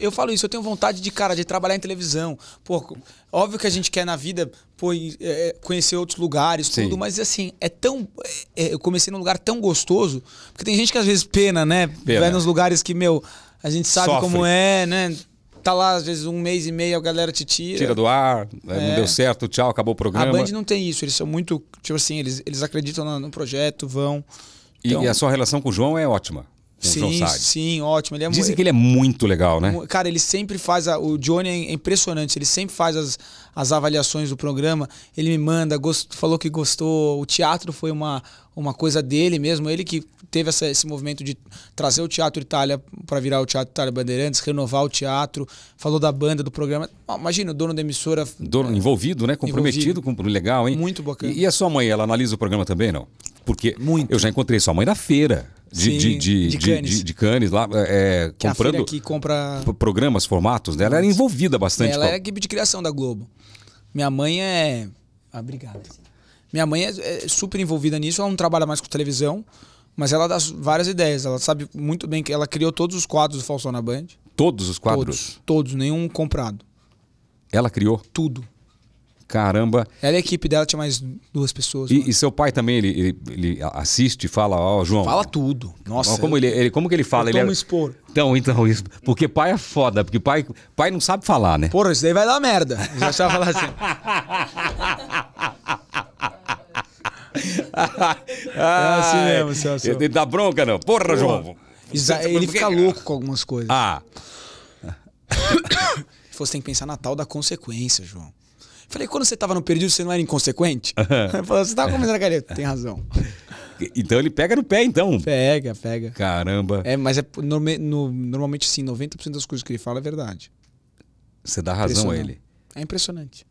eu falo isso, eu tenho vontade de, cara, de trabalhar em televisão. Pô, óbvio que a gente quer na vida pô, é, é, conhecer outros lugares, Sim. tudo, mas assim, é tão. É, é, eu comecei num lugar tão gostoso, porque tem gente que às vezes pena, né? Pena. Vai nos lugares que, meu, a gente sabe Sofre. como é, né? Tá lá, às vezes, um mês e meio, a galera te tira. Tira do ar, né? é. não deu certo, tchau, acabou o programa. A Band não tem isso, eles são muito. Tipo assim, eles, eles acreditam no, no projeto, vão. Então... E, e a sua relação com o João é ótima sim, sim, ótimo. Ele é Dizem que ele é muito legal, né? Cara, ele sempre faz. A, o Johnny é impressionante, ele sempre faz as, as avaliações do programa. Ele me manda, gost, falou que gostou. O teatro foi uma, uma coisa dele mesmo. Ele que teve essa, esse movimento de trazer o Teatro Itália para virar o Teatro Itália Bandeirantes, renovar o teatro. Falou da banda, do programa. Imagina, o dono da emissora. Dono, é, envolvido, né? Comprometido, envolvido. com legal, hein? Muito bacana. E, e a sua mãe, ela analisa o programa também, não? Porque Muito. eu já encontrei sua mãe na feira de, Sim, de, de, de, canes. de, de canes lá, é, é que comprando que compra... programas, formatos, né? Ela era envolvida bastante. Ela com... a é equipe de criação da Globo. Minha mãe é... Ah, obrigado. Minha mãe é, é, super envolvida nisso, ela não trabalha mais com televisão, mas ela dá várias ideias. Ela sabe muito bem que ela criou todos os quadros do Falsão na Band. Todos os quadros? Todos, todos nenhum comprado. Ela criou? Tudo. Caramba. Ela e a equipe dela tinha mais duas pessoas. E, e seu pai também, ele, ele, ele assiste, fala, ó, oh, João. Fala tudo. Nossa. como, ele, ele, como que ele fala? ele é... expor. Então, então, isso. Porque pai é foda, porque pai, pai não sabe falar, né? Porra, isso daí vai dar merda. Já sabe falar assim. é assim mesmo, é assim. Ele dá bronca, não. Porra, Porra. João. ele fica louco com algumas coisas. Ah. Você tem que pensar na tal da consequência, João. Falei, quando você estava no perdido, você não era inconsequente? Uhum. Falei, você estava comendo a careta. Tem razão. Então ele pega no pé, então? Pega, pega. Caramba. É, mas é, no, no, normalmente sim, 90% das coisas que ele fala é verdade. Você dá razão a ele. É impressionante.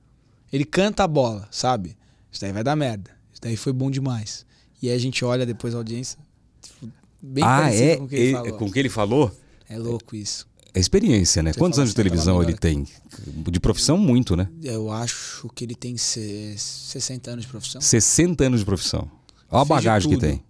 Ele canta a bola, sabe? Isso daí vai dar merda. Isso daí foi bom demais. E aí a gente olha depois a audiência. Tipo, bem ah, é? com o que ele, ele falou. Com o que ele falou? É louco isso. É experiência, né? Você Quantos anos de assim, televisão ele tem? De profissão, muito, né? Eu acho que ele tem 60 anos de profissão. 60 anos de profissão. Olha a bagagem que tem.